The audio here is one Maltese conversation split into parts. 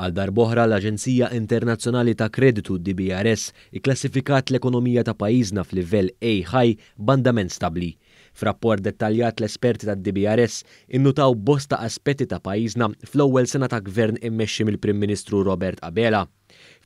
Għal darboħra l-Aġenzija Internazzjonali ta' Kreditu DBRS ikklassifikat l-ekonomija ta' pajizna f'livell A high bandament stabli. Frapport dettaljat l-esperti ta' DBRS innutaw bosta aspetti ta' pajizna fl-ewwel sena ta' gvern immexxi mill-Prim Ministru Robert Abela.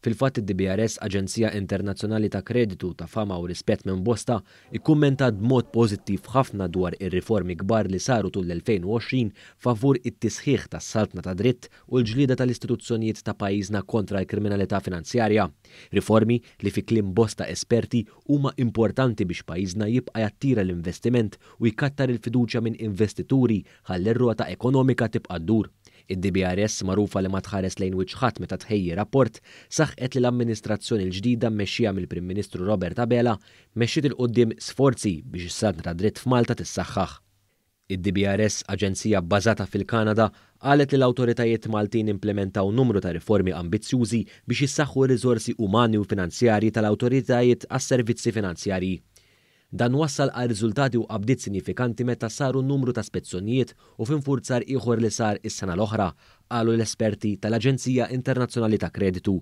Fil-fatt id-DBRS Aġenzija Internazzjonali ta' Kreditu ta' fama u rispett minn bosta ikkummenta b'mod pożittiv ħafna dwar ir-riformi kbar li saru tul 2020 favur it-tisħiħ tas saltna ta' dritt u l-ġlida tal-istituzzjonijiet ta' pajjiżna kontra l-kriminalità finanzjarja. Riformi li fi klim bosta esperti huma importanti biex pajjiżna jibqa' jattira l-investiment u jkattar il-fiduċja minn investituri ħall r ekonomika tibqa' dur. Id-DBRS marufa li ma tħares lejn wiċħat meta tħejji rapport saħqet li l-amministrazzjoni l-ġdida mmexxija mill-Prim Ministru Robert Abela mexxiet il-qoddim sforzi biex is-sadna ta' dritt f'Malta tissaħħaħ. Id-DBRS, aġenzija bazata fil-Kanada, qalet li l-awtoritajiet Maltin implementaw numru ta' riformi ambizzjużi biex jissaxħu r umani u finanzjarji tal-awtoritajiet għas-servizzi finanzjari. Dan wassal għal riżultati u qabdiet sinifikanti meta saru numru ta' spezzjonijiet u finfurzar ieħor li sar is-sena l-oħra, qalu l-esperti tal-Aġenzija Internazzjonali ta' Kreditu.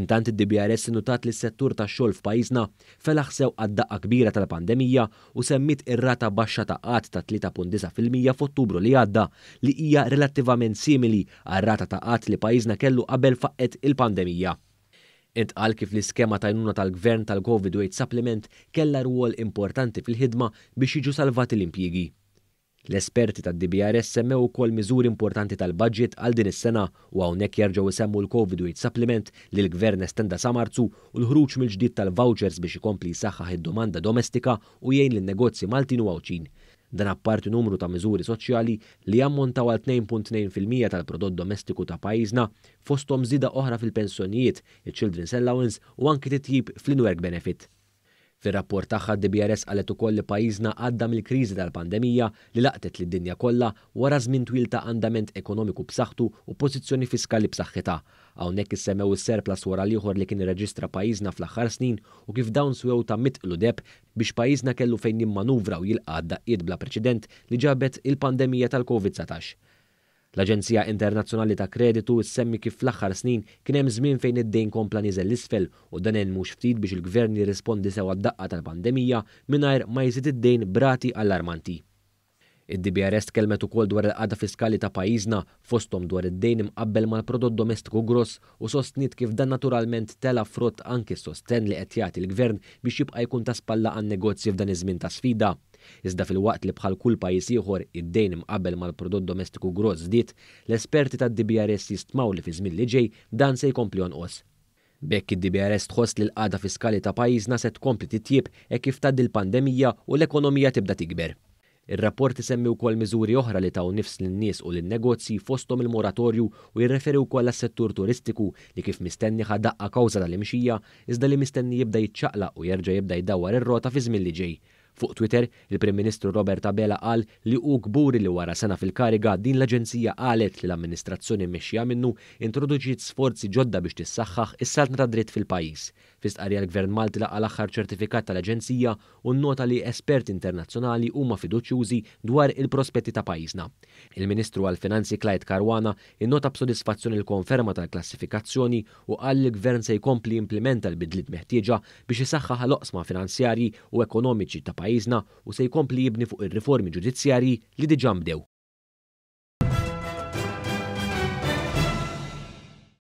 Intant id-DBRS notat li s-settur ta' xogħol f'pajjiżna felaħsew għad-daqqa kbira tal-pandemija u semmit ir-rata baxxa ta' qatt ta' 3.9% f'Ottubru li għadda li hija relattivament simili għar-rata ta' qatt li pajjiżna kellu qabel faqqet il-pandemija. Intqal kif l-iskema tajnuna tal-gvern tal-Covid Aid Supplement kella rwol importanti fil-ħidma biex jiġu salvati l-impjigi. L-esperti tad dbrs semmew ukoll miżuri importanti tal-budget għal din is-sena u hawnhekk jerġgħu isemmu l-COVID Aid Supplement li l-Gvern estenda sa Marzu u l-ħruġ mill-ġdid tal-vouchers biex ikompli saħħaħ id-domanda domestika u jgħin lin-negozji Maltin u Għawċin dan apparti numru ta' miżuri soċjali li jammontaw għal 2.2% tal-prodott domestiku ta' pajjiżna fosthom żida oħra fil-pensjonijiet, il-Children's Allowance u anki titjib fl-inwerk benefit. Fir-rapport tagħha DBRS qalet ukoll li pajjiżna għadda mill-kriżi tal-pandemija li laqtet lid dinja kollha wara żmien twil ta' andament ekonomiku b'saħħtu u pożizzjoni fiskali b'saħħitha. Hawnhekk issemmew is-surplus wara l-ieħor li kien irreġistra pajjiżna fl-aħħar snin u kif dawn swew ta' mitqlu deb biex pajjiżna kellu fejn jimmanuvra u jilqa' daqqiet bla preċedent li ġabet il-pandemija tal-COVID-19. L-Aġenzija Internazzjonali ta' Kreditu semmi kif fl-aħħar snin kien hemm żmien fejn id-dejn kompla niżel l-isfel u dan hemm mhux ftit biex il-gvern jirrispondi sewa d-daqqa tal-pandemija mingħajr ma jżid id-dejn brati allarmanti. Id-DBRS kelmet ukoll dwar il-qada fiskali ta' pajjiżna fostom dwar id-dejn imqabbel mal-prodott domestiku gross u sostnit kif dan naturalment tela frott anki sosten li qed jagħti l-gvern biex jibqa' jkun ta' spalla għan negozji f'dan iż-żmien ta' sfida Iżda fil-waqt li bħal kull pajjiż ieħor id-dejn imqabel mal-prodott domestiku gross żdied, l-esperti tad-DBRS jistmaw li fi żmien li ġej dan se jkompli jonqos. Bekk id-DBRS tħoss li l-qada fiskali ta' pajjiżna se tkompli titjib e kif tad il-pandemija u l-ekonomija tibda tikber. ir rapporti semmi wkoll miżuri oħra li taw nifs lin-nies u lin-negozji fosthom il-moratorju u jirreferi wkoll għas-settur turistiku li kif mistenni ħadaqqa kawża tal-imxija iżda li mistenni jibda jiċċaqla u jerġa' jibda jdawwar ir-rota fi żmien li ġej. Fuq Twitter, il-Prim Ministru Robert Abela qal li u gburi li wara sena fil-kariga din l-Aġenzija qalet li l-amministrazzjoni mexxija minnu introduċiet sforzi ġodda biex tissaħħaħ is-saltna ta' dritt fil-pajjiż. Fistqarja l-Gvern Malti laqa l-aħħar ċertifikat tal-Aġenzija u nota li esperti internazzjonali huma fiduċjużi dwar il-prospetti ta' pajjiżna. Il-Ministru għall finanzi Clyde Karwana innota b'sodisfazzjoni l-konferma tal-klassifikazzjoni u qal li gvern se jkompli implementa l-bidlit meħtieġa biex isaħħaħ l-oqsma finanzjarji u ekonomiċi ta' pajjiżna u se jkompli jibni fuq ir-riformi ġudizzjarji li diġà bdew.